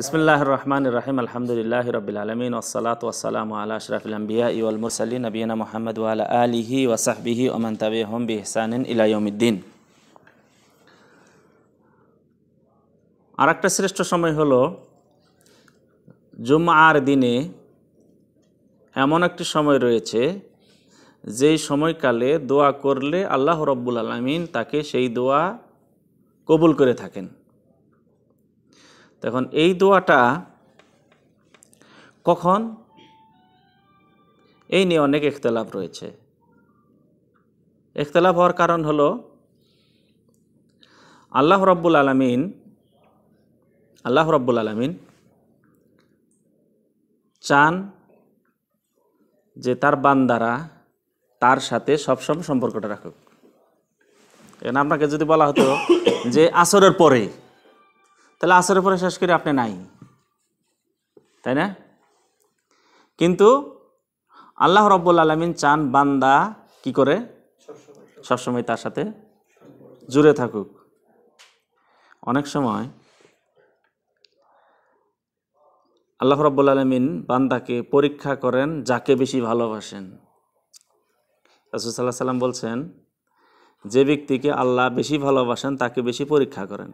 বিসমুল্লাহ রহমান রাহিম আলহামদুলিল্লাহ রবিল আলমিন ওসালাত ওসালাম আল্লাহ আশরাফুল আম্বিয়া ইউল মুরসালী নবীনা মোহাম্মদ ওয়াল আলিহি ওসাহবিহি ওমান তাবি হোম বিহসান ইলাইউমুদ্দিন আর একটা শ্রেষ্ঠ সময় হলো জুমআর দিনে এমন একটি সময় রয়েছে যেই সময়কালে দোয়া করলে আল্লাহ রব্বুল আলমিন তাকে সেই দোয়া কবুল করে থাকেন তখন এই দোয়াটা কখন এই নিয়ে অনেক একতলাপ রয়েছে একতলাপ হওয়ার কারণ হলো আল্লাহ রব্বুল আলমিন আল্লাহ রব্বুল আলমিন চান যে তার বান্দারা তার সাথে সবসময় সম্পর্কটা রাখুক এখানে আপনাকে যদি বলা হতো যে আসরের পরে তাহলে আসরের পরে শেষ করে আপনি নাই তাই না কিন্তু আল্লাহ রব্বুল আলমিন চান বান্দা কি করে সবসময় তার সাথে জুড়ে থাকুক অনেক সময় আল্লাহ রব্বুল আলমিন বান্দাকে পরীক্ষা করেন যাকে বেশি ভালোবাসেন সাল্লাহ সাল্লাম বলছেন যে ব্যক্তিকে আল্লাহ বেশি ভালোবাসেন তাকে বেশি পরীক্ষা করেন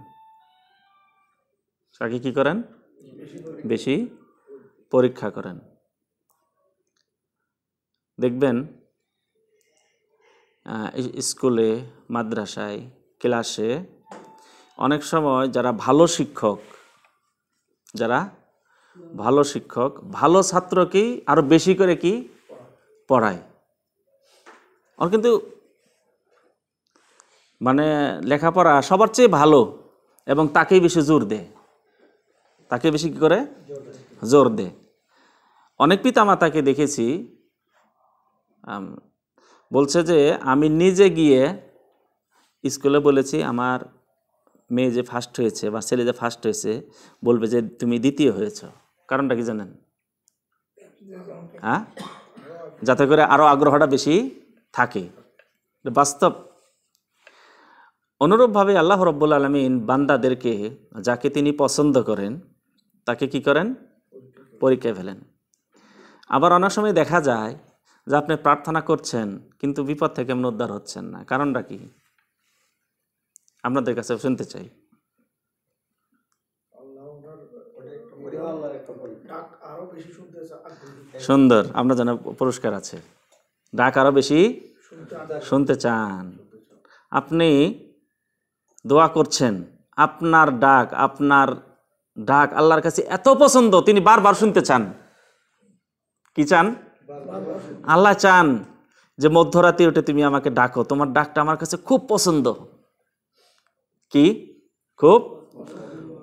তাকে কি করেন বেশি পরীক্ষা করেন দেখবেন স্কুলে মাদ্রাসায় ক্লাসে অনেক সময় যারা ভালো শিক্ষক যারা ভালো শিক্ষক ভালো ছাত্রকেই আরও বেশি করে কি পড়ায় আর কিন্তু মানে লেখাপড়া সবার চেয়ে ভালো এবং তাকেই বেশি জোর দেয় তাকে বেশি কী করে জোর দেয় অনেক পিতা মাতাকে দেখেছি বলছে যে আমি নিজে গিয়ে স্কুলে বলেছি আমার মেয়ে যে ফার্স্ট হয়েছে বা ছেলে যে ফার্স্ট হয়েছে বলবে যে তুমি দ্বিতীয় হয়েছ কারণটা কি জানেন হ্যাঁ যাতে করে আরও আগ্রহটা বেশি থাকে বাস্তব অনুরূপভাবে আল্লাহ রব্বুল আলমিন বান্দাদেরকে যাকে তিনি পছন্দ করেন তাকে কি করেন পরীক্ষায় ফেলেন আবার অনেক সময় দেখা যায় যে আপনি প্রার্থনা করছেন কিন্তু বিপদ থেকে আপনি উদ্ধার হচ্ছেন না কারণটা কি আপনাদের কাছে শুনতে চাই সুন্দর আমরা যেন পুরস্কার আছে ডাক আরও বেশি শুনতে চান আপনি দোয়া করছেন আপনার ডাক আপনার ডাক আল্লাহর কাছে এত পছন্দ তিনি বারবার শুনতে চান কি চান আল্লাহ চান যে মধ্যরাতে উঠে তুমি আমাকে ডাকো তোমার ডাকটা আমার কাছে খুব পছন্দ কি খুব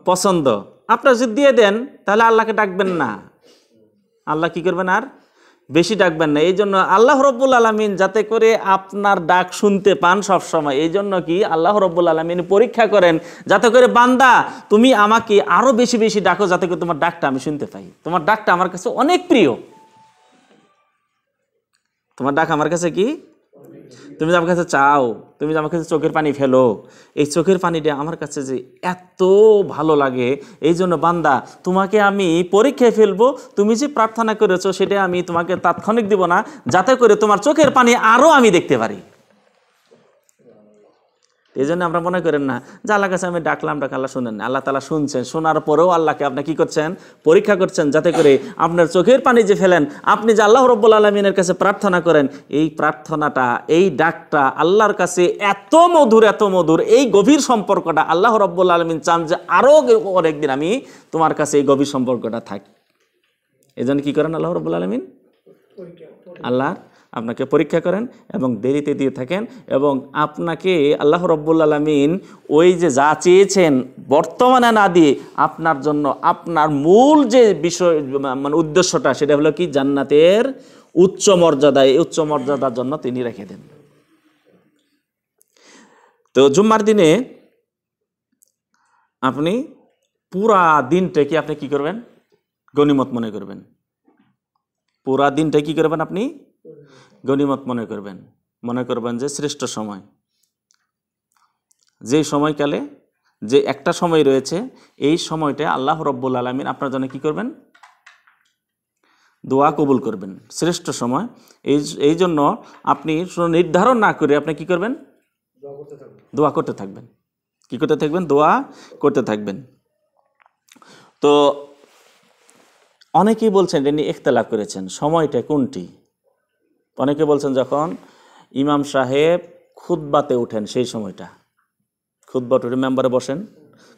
পছন্দ আপনার যদি দিয়ে দেন তাহলে আল্লাহকে ডাকবেন না আল্লাহ কি করবেন আর বেশি ডাকবেন না এই জন্য আল্লাহ রব্বুল আলমিন যাতে করে আপনার ডাক শুনতে পান সব সময় এই জন্য কি আল্লাহ রব্বুল আলমিন পরীক্ষা করেন যাতে করে বান্দা তুমি আমাকে আরও বেশি বেশি ডাকো যাতে করে তোমার ডাকটা আমি শুনতে পাই তোমার ডাকটা আমার কাছে অনেক প্রিয় তোমার ডাক আমার কাছে কি তুমি আমার কাছে চাও তুমি আমার কাছে চোখের পানি ফেলো এই চোখের পানিটা আমার কাছে যে এত ভালো লাগে এই জন্য বান্দা তোমাকে আমি পরীক্ষায় ফেলবো তুমি যে প্রার্থনা করেছো সেটা আমি তোমাকে তাৎক্ষণিক দিব না যাতে করে তোমার চোখের পানি আরও আমি দেখতে পারি এই জন্য আমরা মনে করেন না যে আল্লাহ কাছে আমি ডাকলাম ডাক আল্লাহ শুনেন আল্লাহ তালা শুনছেন শোনার পরেও আল্লাহকে আপনি কী করছেন পরীক্ষা করছেন যাতে করে আপনার চোখের পানি যে ফেলেন আপনি যে আল্লাহ রব্বুল আলমিনের কাছে প্রার্থনা করেন এই প্রার্থনাটা এই ডাকটা আল্লাহর কাছে এত মধুর এত মধুর এই গভীর সম্পর্কটা আল্লাহ রব্বুল আলমিন চান যে আরও অনেকদিন আমি তোমার কাছে এই গভীর সম্পর্কটা থাকি এই জন্য কী করেন আল্লাহ রব্বুল আলমিন আল্লাহর আপনাকে পরীক্ষা করেন এবং দেরিতে দিয়ে থাকেন এবং আপনাকে আল্লাহ রব্বুল আলমিন ওই যে যা চেয়েছেন বর্তমানে না দিয়ে আপনার জন্য আপনার মূল যে বিষয় মানে উদ্দেশ্যটা সেটা হলো কি জান্নাতের উচ্চ মর্যাদায় উচ্চ মর্যাদার জন্য তিনি রেখে দেন তো জুম্মার দিনে আপনি পুরা দিনটাকে আপনি কি করবেন গণিমত মনে করবেন পুরা দিনটা কি করবেন আপনি গণিমত মনে করবেন মনে করবেন যে শ্রেষ্ঠ সময় যে সময়কালে যে একটা সময় রয়েছে এই সময়টা আল্লাহ রব্বুল আলমিন আপনার জন্য কী করবেন দোয়া কবুল করবেন শ্রেষ্ঠ সময় এই এই জন্য আপনি নির্ধারণ না করে আপনি কি করবেন দোয়া করতে থাকবেন কি করতে থাকবেন দোয়া করতে থাকবেন তো অনেকেই বলছেন এটা নিয়ে করেছেন সময়টা কোনটি অনেকে বলছেন যখন ইমাম সাহেব খুদ্বাতে ওঠেন সেই সময়টা খুদ্বা উঠে মেম্বারে বসেন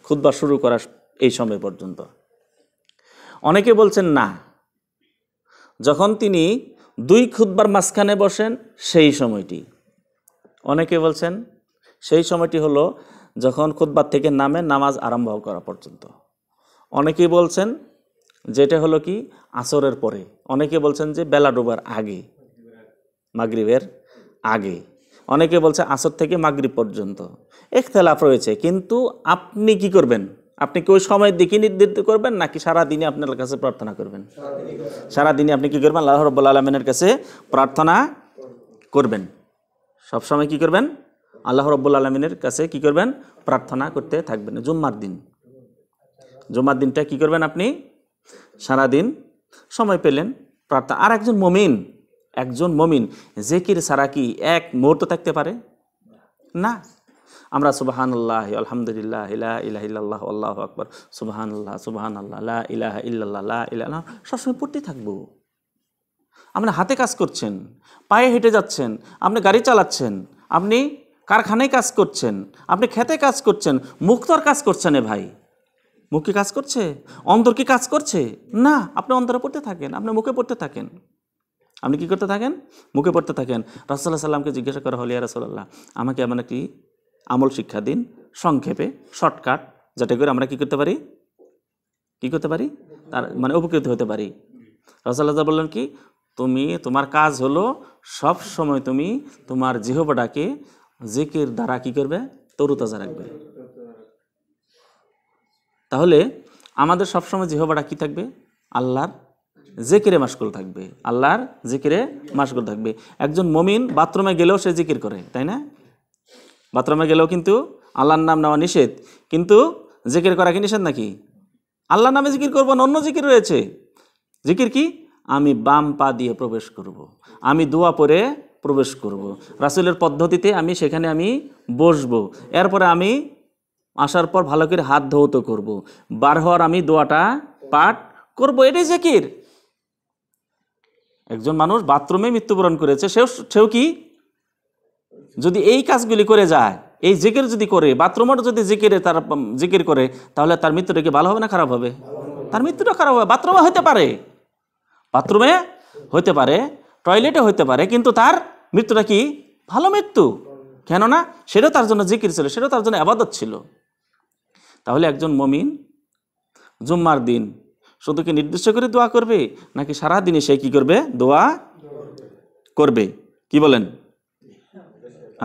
খুদ্বা শুরু করা এই সময় পর্যন্ত অনেকে বলছেন না যখন তিনি দুই খুদ্বার মাঝখানে বসেন সেই সময়টি অনেকে বলছেন সেই সময়টি হলো যখন খুদ্বার থেকে নামে নামাজ আরম্ভ করা পর্যন্ত অনেকেই বলছেন যেটা হলো কি আসরের পরে অনেকে বলছেন যে বেলা ডোবার আগে মাগরিবের আগে অনেকে বলছে আসর থেকে মাগরিব পর্যন্ত একতলাফ রয়েছে কিন্তু আপনি কি করবেন আপনি কি ওই সময়ের দিকে নির্ধারিত করবেন নাকি সারাদিনে আপনার কাছে প্রার্থনা করবেন সারাদিনে আপনি কি করবেন আল্লাহ রব্বুল আলমিনের কাছে প্রার্থনা করবেন সব সময় কি করবেন আল্লাহ রব্বুল আলমিনের কাছে কি করবেন প্রার্থনা করতে থাকবেন জুম্মার দিন জুম্মার দিনটা কি করবেন আপনি সারাদিন সময় পেলেন প্রার্থনা আর একজন মমিন একজন মমিন জেকির ছাড়া কি এক মুহূর্ত থাকতে পারে না আমরা সুবাহান আল্লাহ আলহামদুলিল্লাহ ইলাহ ইলাহ ইল্লাহ আল্লাহ আকবর সুবাহান আল্লাহ সুবাহান আল্লাহ লা ইলাহ ইল্লাহ লা ইলাহ সবসময় পড়তে থাকবো আপনি হাতে কাজ করছেন পায়ে হেঁটে যাচ্ছেন আপনি গাড়ি চালাচ্ছেন আপনি কারখানায় কাজ করছেন আপনি খেতে কাজ করছেন মুখ তোর কাজ করছেন এ ভাই মুখ কি কাজ করছে অন্তর কি কাজ করছে না আপনি অন্তরে পড়তে থাকেন আপনি মুখে পড়তে থাকেন আপনি কি করতে থাকেন মুখে পড়তে থাকেন রাসুল্লাহ সাল্লামকে জিজ্ঞাসা করা হল ইয়া রাসুল্লাহ আমাকে এমন একটি আমল শিক্ষা দিন সংক্ষেপে শর্টকাট যাতে করে আমরা কি করতে পারি কি করতে পারি তার মানে উপকৃত হতে পারি রাসুল্লাহ বললেন কি তুমি তোমার কাজ হলো সব সময় তুমি তোমার জিহবাটাকে জেকের দ্বারা কি করবে তরুতাজা রাখবে তাহলে আমাদের সবসময় জিহবাটা কি থাকবে আল্লাহর জেকিরে মাসকুল থাকবে আল্লাহর জিকিরে মাসকুল থাকবে একজন মমিন বাথরুমে গেলেও সে জিকির করে তাই না বাথরুমে গেলেও কিন্তু আল্লাহর নাম নেওয়া নিষেধ কিন্তু জিকির করা কি নিষেধ নাকি আল্লাহর নামে জিকির করবো অন্য জিকির রয়েছে জিকির কি আমি বাম পা দিয়ে প্রবেশ করব। আমি দোয়া পরে প্রবেশ করব। রাসুলের পদ্ধতিতে আমি সেখানে আমি বসবো এরপরে আমি আসার পর ভালো করে হাত ধৌত করব। বার হওয়ার আমি দোয়াটা পাঠ করব এটাই জিকির একজন মানুষ বাথরুমে মৃত্যুবরণ করেছে সেও সেও কি যদি এই কাজগুলি করে যায় এই জিকির যদি করে বাথরুমের যদি জিকিরে তার জিকির করে তাহলে তার মৃত্যুটা কি ভালো হবে না খারাপ হবে তার মৃত্যুটা খারাপ হবে বাথরুমে হতে পারে বাথরুমে হতে পারে টয়লেটে হতে পারে কিন্তু তার মৃত্যুটা কি ভালো মৃত্যু কেননা সেটাও তার জন্য জিকির ছিল সেটাও তার জন্য আবাদত ছিল তাহলে একজন মমিন জুম্মার দিন শুধু কি নির্দিষ্ট করে দোয়া করবে নাকি সারা দিনে সে কি করবে দোয়া করবে কি বলেন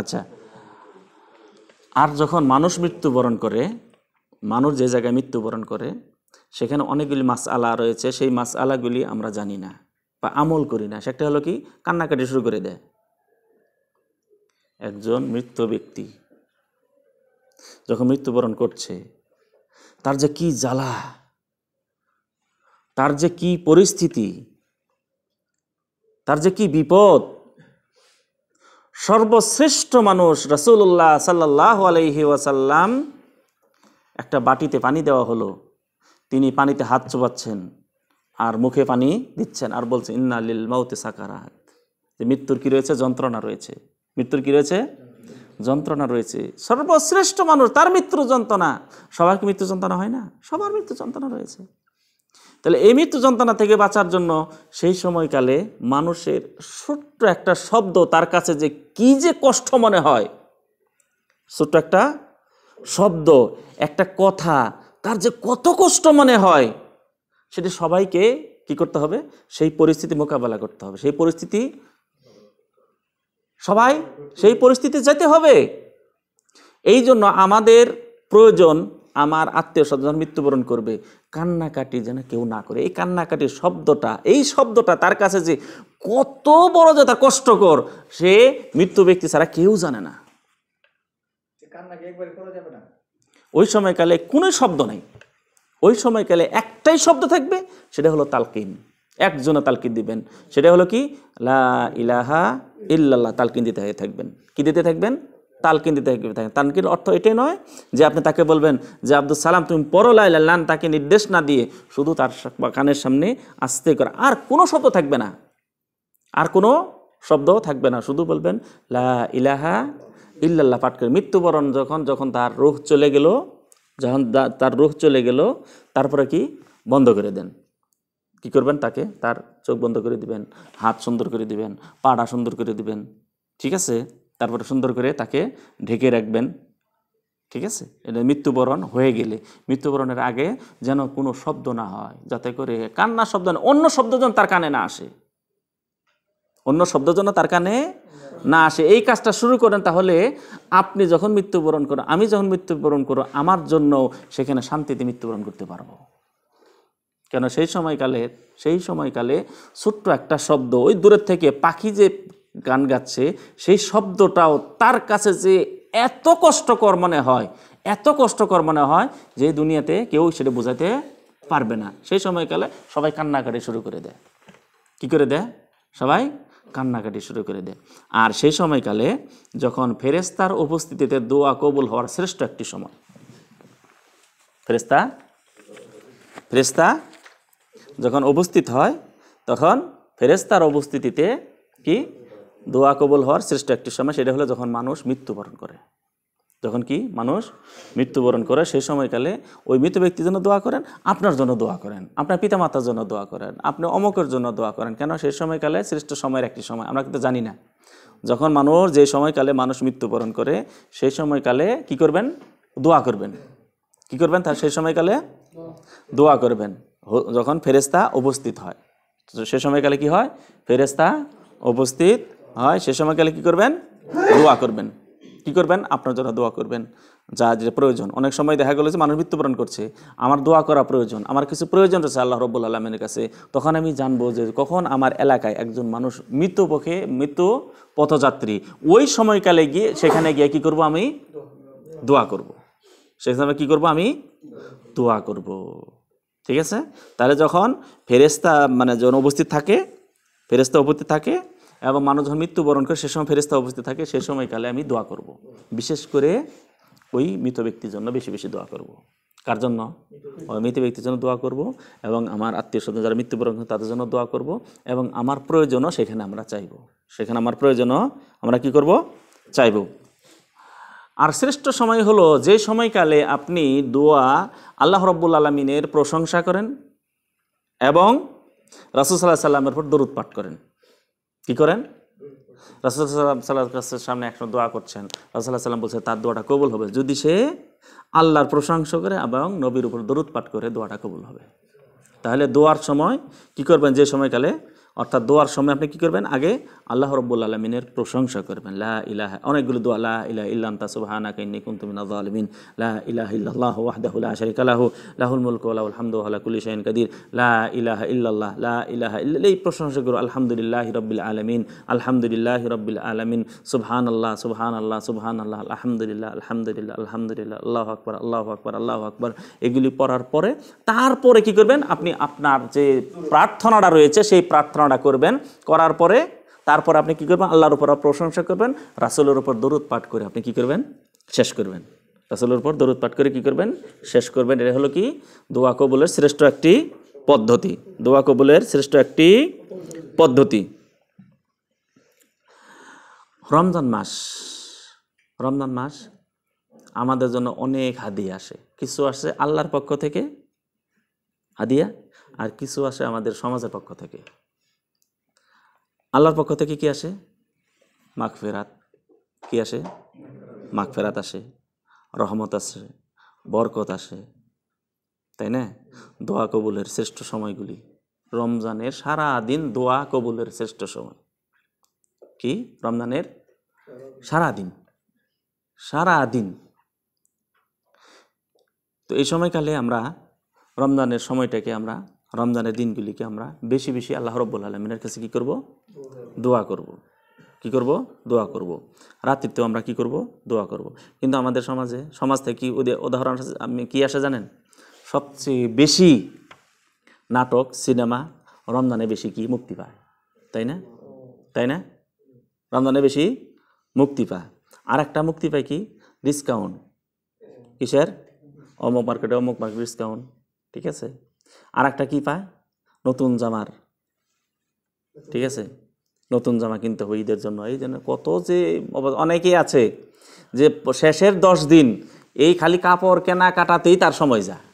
আচ্ছা আর যখন মানুষ মৃত্যুবরণ করে মানুষ যে জায়গায় মৃত্যুবরণ করে সেখানে অনেকগুলি মাছ আলা রয়েছে সেই মাছ আলাগুলি আমরা জানি না বা আমল করি না সেটা হলো কি কান্নাকাটি শুরু করে দেয় একজন মৃত্যু ব্যক্তি যখন মৃত্যুবরণ করছে তার যে কি জ্বালা তার যে কি পরিস্থিতি তার যে কি বিপদ সর্বশ্রেষ্ঠ মানুষ রসুল্লাহ সাল্লাহ আলহি ওয়াসাল্লাম একটা বাটিতে পানি দেওয়া হলো তিনি পানিতে হাত চোবাচ্ছেন আর মুখে পানি দিচ্ছেন আর বলছেন ইন্না লিল মাউতে সাকারাত যে মৃত্যুর কী রয়েছে যন্ত্রণা রয়েছে মৃত্যুর কী রয়েছে যন্ত্রণা রয়েছে সর্বশ্রেষ্ঠ মানুষ তার মৃত্যু যন্ত্রণা সবার কি মৃত্যু যন্ত্রণা হয় না সবার মৃত্যু যন্ত্রণা রয়েছে তাহলে এই মৃত্যু যন্ত্রণা থেকে বাঁচার জন্য সেই সময়কালে মানুষের ছোট্ট একটা শব্দ তার কাছে যে কি যে কষ্ট মনে হয় ছোট্ট একটা শব্দ একটা কথা তার যে কত কষ্ট মনে হয় সেটি সবাইকে কি করতে হবে সেই পরিস্থিতি মোকাবেলা করতে হবে সেই পরিস্থিতি সবাই সেই পরিস্থিতি যেতে হবে এই জন্য আমাদের প্রয়োজন আমার আত্মীয় স্বজন মৃত্যুবরণ করবে কান্নাকাটি যেন কেউ না করে এই কান্নাকাটির শব্দটা এই শব্দটা তার কাছে যে কত বড় যে তার কষ্টকর সে মৃত্যু ব্যক্তি ছাড়া কেউ জানে না ওই সময়কালে কোনো শব্দ নাই ওই সময়কালে একটাই শব্দ থাকবে সেটা হলো তালকিন একজনে তালকিন দিবেন সেটা হলো কি লা ইলাহা ইল্লাল্লাহ তালকিন দিতে থাকবেন কি দিতে থাকবেন তালকিন দিতে থাকেন তালকিন অর্থ এটাই নয় যে আপনি তাকে বলবেন যে আব্দুল সালাম তুমি লাইল আল্লাহ তাকে নির্দেশ না দিয়ে শুধু তার কানের সামনে আসতে করা আর কোনো শব্দ থাকবে না আর কোনো শব্দ থাকবে না শুধু বলবেন লা ইলাহা ইল্লাল্লাহ পাঠ করে মৃত্যুবরণ যখন যখন তার রুহ চলে গেল যখন তার রুহ চলে গেল তারপরে কি বন্ধ করে দেন কি করবেন তাকে তার চোখ বন্ধ করে দিবেন হাত সুন্দর করে দিবেন পাড়া সুন্দর করে দিবেন ঠিক আছে তারপরে সুন্দর করে তাকে ঢেকে রাখবেন ঠিক আছে এটা মৃত্যুবরণ হয়ে গেলে মৃত্যুবরণের আগে যেন কোনো শব্দ না হয় যাতে করে কান্না শব্দ অন্য শব্দ যেন তার কানে না আসে অন্য শব্দ যেন তার কানে না আসে এই কাজটা শুরু করেন তাহলে আপনি যখন মৃত্যুবরণ করো আমি যখন মৃত্যুবরণ করো আমার জন্য সেখানে শান্তিতে মৃত্যুবরণ করতে পারবো কেন সেই সময়কালে সেই সময়কালে ছোট্ট একটা শব্দ ওই দূরের থেকে পাখি যে গান গাচ্ছে সেই শব্দটাও তার কাছে যে এত কষ্টকর মনে হয় এত কষ্টকর মনে হয় যে দুনিয়াতে কেউ সেটা বোঝাতে পারবে না সেই সময়কালে সবাই কান্নাকাটি শুরু করে দেয় কি করে দেয় সবাই কান্নাকাটি শুরু করে দেয় আর সেই সময়কালে যখন ফেরেস্তার উপস্থিতিতে দোয়া কবুল হওয়ার শ্রেষ্ঠ একটি সময় ফেরেস্তা ফেরেস্তা যখন উপস্থিত হয় তখন ফেরেস্তার উপস্থিতিতে কি দোয়া কবল হওয়ার শ্রেষ্ঠ একটি সময় সেটা হলো যখন মানুষ মৃত্যুবরণ করে যখন কি মানুষ মৃত্যুবরণ করে সেই সময়কালে ওই মৃত ব্যক্তির জন্য দোয়া করেন আপনার জন্য দোয়া করেন আপনার পিতামাতার জন্য দোয়া করেন আপনি অমকের জন্য দোয়া করেন কেন সেই সময়কালে শ্রেষ্ঠ সময়ের একটি সময় আমরা কিন্তু জানি না যখন মানুষ যে সময়কালে মানুষ মৃত্যুবরণ করে সেই সময়কালে কি করবেন দোয়া করবেন কি করবেন তার সেই সময়কালে দোয়া করবেন যখন ফেরেস্তা উপস্থিত হয় সে সময়কালে কি হয় ফেরেস্তা উপস্থিত হয় সে সময়কালে কী করবেন দোয়া করবেন কী করবেন আপনার জন্য দোয়া করবেন যা যে প্রয়োজন অনেক সময় দেখা গেলো যে মানুষ মৃত্যুবরণ করছে আমার দোয়া করা প্রয়োজন আমার কিছু প্রয়োজন রয়েছে আল্লাহ রব্বুল আলমের কাছে তখন আমি জানবো যে কখন আমার এলাকায় একজন মানুষ মৃত্যুপক্ষে মৃত্যু পথযাত্রী ওই সময়কালে গিয়ে সেখানে গিয়ে কী করব আমি দোয়া করব। সেখানে কী করব আমি দোয়া করব। ঠিক আছে তাহলে যখন ফেরেস্তা মানে যখন উপস্থিত থাকে ফেরেস্তা উপস্থিত থাকে এবং মানুষ যখন মৃত্যুবরণ করে সে সময় ফেরিস্তা অবস্থিত থাকে সে সময়কালে আমি দোয়া করব। বিশেষ করে ওই মৃত ব্যক্তির জন্য বেশি বেশি দোয়া করব। কার জন্য ওই মৃত ব্যক্তির জন্য দোয়া করব এবং আমার আত্মীয় স্বজন যারা মৃত্যুবরণ করে তাদের জন্য দোয়া করব এবং আমার প্রয়োজনও সেখানে আমরা চাইব সেখানে আমার প্রয়োজনও আমরা কি করব চাইব আর শ্রেষ্ঠ সময় হলো যে সময়কালে আপনি দোয়া আল্লাহ রব্বুল আলমিনের প্রশংসা করেন এবং রাসুসাল্লাহ সাল্লামের উপর দরুদ পাঠ করেন কি করেন রাসুল্লাহ সাল্লাম সাল্লাহ কাছের সামনে একশো দোয়া করছেন রাসুল্লাহ সাল্লাম বলছে তার দোয়াটা কবুল হবে যদি সে আল্লাহর প্রশংসা করে এবং নবীর উপর দরুদ পাঠ করে দোয়াটা কবুল হবে তাহলে দোয়ার সময় কি করবেন যে সময়কালে অর্থাৎ দোয়ার সময় আপনি কী করবেন আগে আল্লাহ রব্বুল আলমিনের প্রশংসা করবেন লা ইলাহ অনেকগুলো দোয়া লা ইলাহ ইল্লাম তাসুবাহানা কাইনি কুন্তুমিন আলমিন লা ইলাহ ইল্লাহ ওয়াহদাহুল্লাহ শরিক আলাহ লাহুল মুলক আলাহুল হামদু কুলি শাহিন কাদির লা ইলাহ ইল্লাল্লাহ লা ইলাহ এই প্রশংসা করো আলহামদুলিল্লাহ রব্বিল আলমিন আলহামদুলিল্লাহ রব্বিল আলমিন সুবহান আল্লাহ সুবহান আল্লাহ সুবহান আল্লাহ আলহামদুলিল্লাহ আলহামদুলিল্লাহ আলহামদুলিল্লাহ আল্লাহ আকবর আল্লাহ আকবর আল্লাহ আকবর এগুলি পড়ার পরে তারপরে কী করবেন আপনি আপনার যে প্রার্থনাটা রয়েছে সেই প্রার্থনা ধারণা করবেন করার পরে তারপর আপনি কি করবেন আল্লাহর উপর প্রশংসা করবেন রাসুলের উপর দরুদ পাঠ করে আপনি কি করবেন শেষ করবেন রাসুলের উপর দরুদ পাঠ করে কি করবেন শেষ করবেন এটা হলো কি দোয়া কবুলের শ্রেষ্ঠ একটি পদ্ধতি দোয়া কবুলের শ্রেষ্ঠ একটি পদ্ধতি রমজান মাস রমজান মাস আমাদের জন্য অনেক হাদিয়া আসে কিছু আসে আল্লাহর পক্ষ থেকে হাদিয়া আর কিছু আসে আমাদের সমাজের পক্ষ থেকে আল্লাহর পক্ষ থেকে কি আসে মাঘ ফেরাত কি আসে মাঘ ফেরাত আসে রহমত আসে বরকত আসে তাই না দোয়া কবুলের শ্রেষ্ঠ সময়গুলি রমজানের সারা দিন দোয়া কবুলের শ্রেষ্ঠ সময় কি রমজানের সারা দিন সারা দিন তো এই সময়কালে আমরা রমজানের সময়টাকে আমরা রমজানের দিনগুলিকে আমরা বেশি বেশি আল্লাহ রব্বুল আলমিনের কাছে কী করব দোয়া করব। কি করব দোয়া করব। রাত্রিতেও আমরা কি করব দোয়া করব। কিন্তু আমাদের সমাজে সমাজ থেকে কী উদাহরণ আপনি কী আসে জানেন সবচেয়ে বেশি নাটক সিনেমা রমজানে বেশি কি মুক্তি পায় তাই না তাই না রমজানে বেশি মুক্তি পায় আর একটা মুক্তি পায় কি ডিসকাউন্ট কিসের অমুক মার্কেটে অমুক মার্কেট ডিসকাউন্ট ঠিক আছে আর একটা কী পায় নতুন জামার ঠিক আছে নতুন জামা কিনতে হবে ঈদের জন্য এই জন্য কত যে অনেকেই আছে যে শেষের দশ দিন এই খালি কাপড় কেনা কাটাতেই তার সময় যায়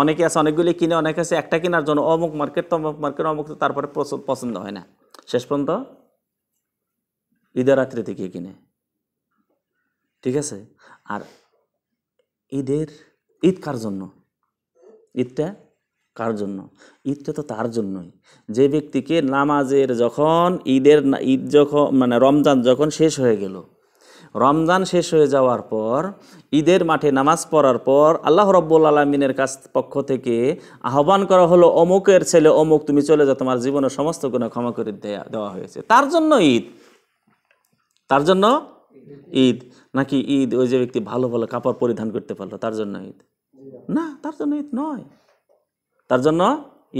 অনেকে আছে অনেকগুলি কিনে অনেকে আছে একটা কেনার জন্য অমুক মার্কেট তমুক মার্কেট অমুক তারপরে পছন্দ হয় না শেষ পর্যন্ত ঈদের রাত্রিতে গিয়ে কিনে ঠিক আছে আর ঈদের ঈদ কার জন্য ঈদটা কার জন্য ঈদটা তো তার জন্যই যে ব্যক্তিকে নামাজের যখন ঈদের ঈদ যখন মানে রমজান যখন শেষ হয়ে গেল রমজান শেষ হয়ে যাওয়ার পর ঈদের মাঠে নামাজ পড়ার পর আল্লাহ রব্বুল আলমিনের কাছ পক্ষ থেকে আহ্বান করা হলো অমুকের ছেলে অমুক তুমি চলে যাও তোমার জীবনের সমস্ত গুণা ক্ষমা করে দেয়া দেওয়া হয়েছে তার জন্য ঈদ তার জন্য ঈদ নাকি ঈদ ওই যে ব্যক্তি ভালো ভালো কাপড় পরিধান করতে পারলো তার জন্য ঈদ না তার জন্য ঈদ নয় তার জন্য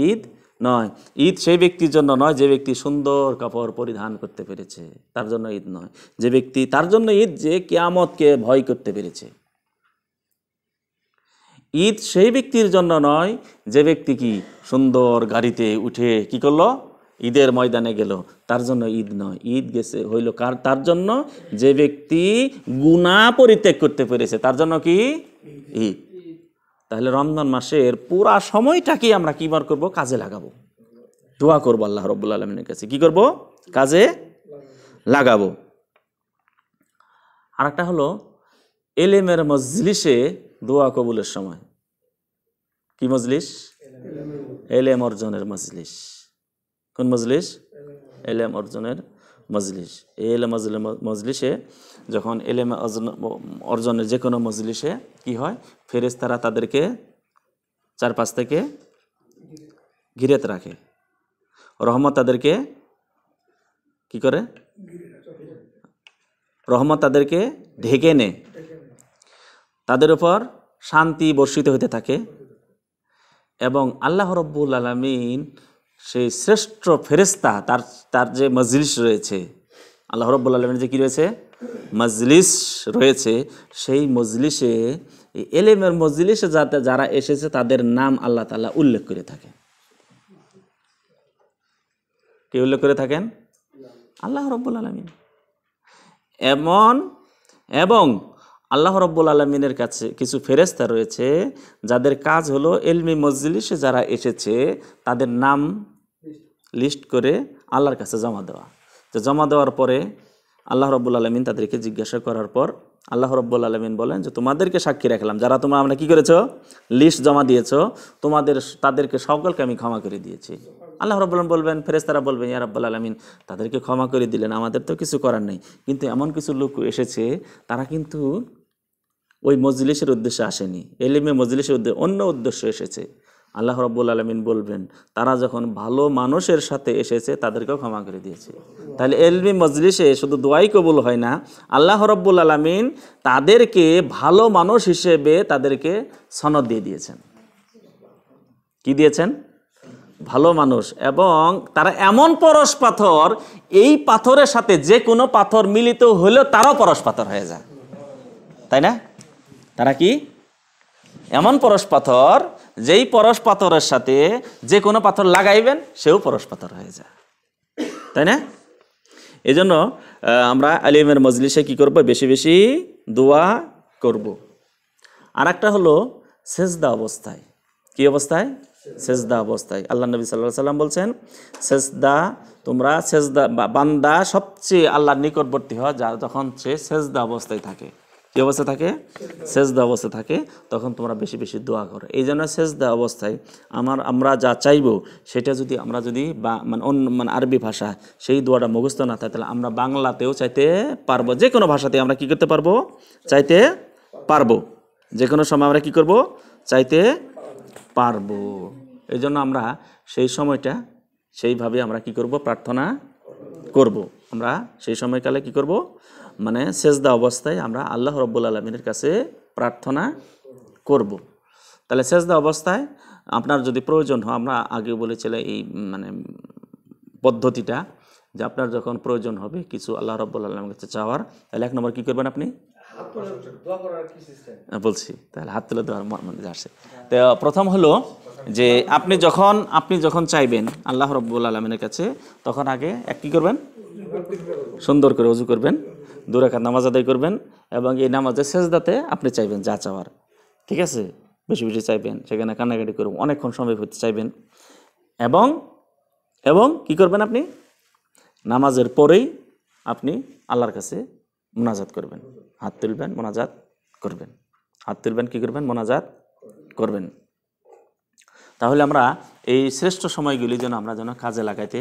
ঈদ নয় ঈদ সেই ব্যক্তির জন্য নয় যে ব্যক্তি সুন্দর কাপড় পরিধান করতে পেরেছে তার জন্য ঈদ নয় যে ব্যক্তি তার জন্য ঈদ যে কেয়ামতকে ভয় করতে পেরেছে ঈদ সেই ব্যক্তির জন্য নয় যে ব্যক্তি কি সুন্দর গাড়িতে উঠে কি করলো ঈদের ময়দানে গেল তার জন্য ঈদ নয় ঈদ গেছে হইল কার তার জন্য যে ব্যক্তি গুণা পরিত্যাগ করতে পেরেছে তার জন্য কি ঈদ তাহলে রমজান মাসের পুরা সময়টাকেই আমরা কী বার করবো কাজে লাগাবো দোয়া করবো আল্লাহ রব্বুল্লা আলমিনের কাছে কী করব কাজে লাগাবো আর একটা হলো এলেমের মজলিসে দোয়া কবুলের সময় কি মজলিস এলেম অর্জনের মজলিস কোন মজলিস এলেম অর্জনের মজলিস এলে মজলে মজলিসে যখন এলেম অর্জনের যে কোনো মজলিসে কি হয় ফেরেস তারা তাদেরকে চারপাশ থেকে ঘিরেত রাখে রহমত তাদেরকে কি করে রহমত তাদেরকে ঢেকে নে তাদের উপর শান্তি বর্ষিত হতে থাকে এবং আল্লাহ রব্বুল আলমিন সেই শ্রেষ্ঠ ফেরেস্তা তার তার যে মজলিস রয়েছে আল্লাহ রব্বুল আলমের যে কী রয়েছে মজলিস রয়েছে সেই মজলিসে এলেমের মজলিসে যাতে যারা এসেছে তাদের নাম আল্লাহ তালা উল্লেখ করে থাকেন কে উল্লেখ করে থাকেন আল্লাহ রব্বুল আলমিন এমন এবং আল্লাহ রব্বুল আলমিনের কাছে কিছু ফেরেস্তা রয়েছে যাদের কাজ হলো এলমি মজলিসে যারা এসেছে তাদের নাম লিস্ট করে আল্লাহর কাছে জমা দেওয়া তো জমা দেওয়ার পরে আল্লাহ রব্বুল আলমিন তাদেরকে জিজ্ঞাসা করার পর আল্লাহ রব্বুল আলমিন বলেন যে তোমাদেরকে সাক্ষী রাখলাম যারা তোমরা আমরা কী করেছো লিস্ট জমা দিয়েছ তোমাদের তাদেরকে সকলকে আমি ক্ষমা করে দিয়েছি আল্লাহ রব্বুল্লাহ বলবেন তারা বলবেন ইয়া আলমিন তাদেরকে ক্ষমা করে দিলেন আমাদের তো কিছু করার নেই কিন্তু এমন কিছু লোক এসেছে তারা কিন্তু ওই মজলিসের উদ্দেশ্যে আসেনি এলিমে মজলিসের উদ্দেশ্যে অন্য উদ্দেশ্য এসেছে আল্লাহ রব্বুল আলমিন বলবেন তারা যখন ভালো মানুষের সাথে এসেছে তাদেরকেও ক্ষমা করে দিয়েছে তাহলে এলমি মজলিসে শুধু দোয়াই কবুল হয় না আল্লাহ রব্বুল আলমিন তাদেরকে ভালো মানুষ হিসেবে তাদেরকে সনদ দিয়ে দিয়েছেন কি দিয়েছেন ভালো মানুষ এবং তারা এমন পরশ পাথর এই পাথরের সাথে যে কোনো পাথর মিলিত হলেও তারাও পরশ পাথর হয়ে যায় তাই না তারা কি এমন পরশ পাথর যেই পরশ পাথরের সাথে যে কোনো পাথর লাগাইবেন সেও পরশ পাথর হয়ে যায় তাই না এই জন্য আমরা আলিমের মজলিসে কি করব বেশি বেশি দোয়া করব আর একটা হলো সেজদা অবস্থায় কি অবস্থায় সেজদা অবস্থায় আল্লাহ নবী সাল্লাহ সাল্লাম বলছেন সেজদা তোমরা সেজদা বান্দা সবচেয়ে আল্লাহর নিকটবর্তী হওয়া যা যখন সে সেজদা অবস্থায় থাকে কী অবস্থা থাকে সেজদা অবস্থা থাকে তখন তোমরা বেশি বেশি দোয়া করো এই জন্য সেজদা অবস্থায় আমার আমরা যা চাইব সেটা যদি আমরা যদি বা মানে অন্য মানে আরবি ভাষা সেই দোয়াটা মুখস্থ না থাকে তাহলে আমরা বাংলাতেও চাইতে পারবো যে কোনো ভাষাতে আমরা কি করতে পারবো চাইতে পারবো যে কোনো সময় আমরা কি করব চাইতে পারব এই জন্য আমরা সেই সময়টা সেইভাবে আমরা কি করব প্রার্থনা করব আমরা সেই সময়কালে কি করব মানে সেজদা অবস্থায় আমরা আল্লাহ রব্বুল আলমিনের কাছে প্রার্থনা করব। তাহলে সেজদা অবস্থায় আপনার যদি প্রয়োজন হয় আমরা আগেও বলেছিলাম এই মানে পদ্ধতিটা যে আপনার যখন প্রয়োজন হবে কিছু আল্লাহ রব্বুল আলমের কাছে চাওয়ার তাহলে এক নম্বর কী করবেন আপনি আচ্ছা, আচ্ছা। বলছি তাহলে হাত তুলে দেওয়ার মধ্যে আসে তো প্রথম হলো যে আপনি যখন আপনি যখন চাইবেন আল্লাহ রব্বুল আলমিনের কাছে তখন আগে এক কী করবেন সুন্দর করে উজু করবেন রেখা নামাজ আদায় করবেন এবং এই নামাজের শেষদাতে আপনি চাইবেন যা চাওয়ার ঠিক আছে বেশি বেশি চাইবেন সেখানে কান্নাকাটি করবেন অনেকক্ষণ সময় হতে চাইবেন এবং এবং কি করবেন আপনি নামাজের পরেই আপনি আল্লাহর কাছে মোনাজাত করবেন হাত তুলবেন মোনাজাত করবেন হাত তুলবেন কী করবেন মোনাজাত করবেন তাহলে আমরা এই শ্রেষ্ঠ সময়গুলি যেন আমরা যেন কাজে লাগাইতে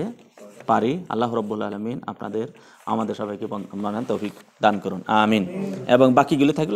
পারি আল্লাহ রব্বুল আলমিন আপনাদের আমাদের সবাইকে মানে তৌফিক দান করুন আমিন এবং বাকিগুলি থাকলে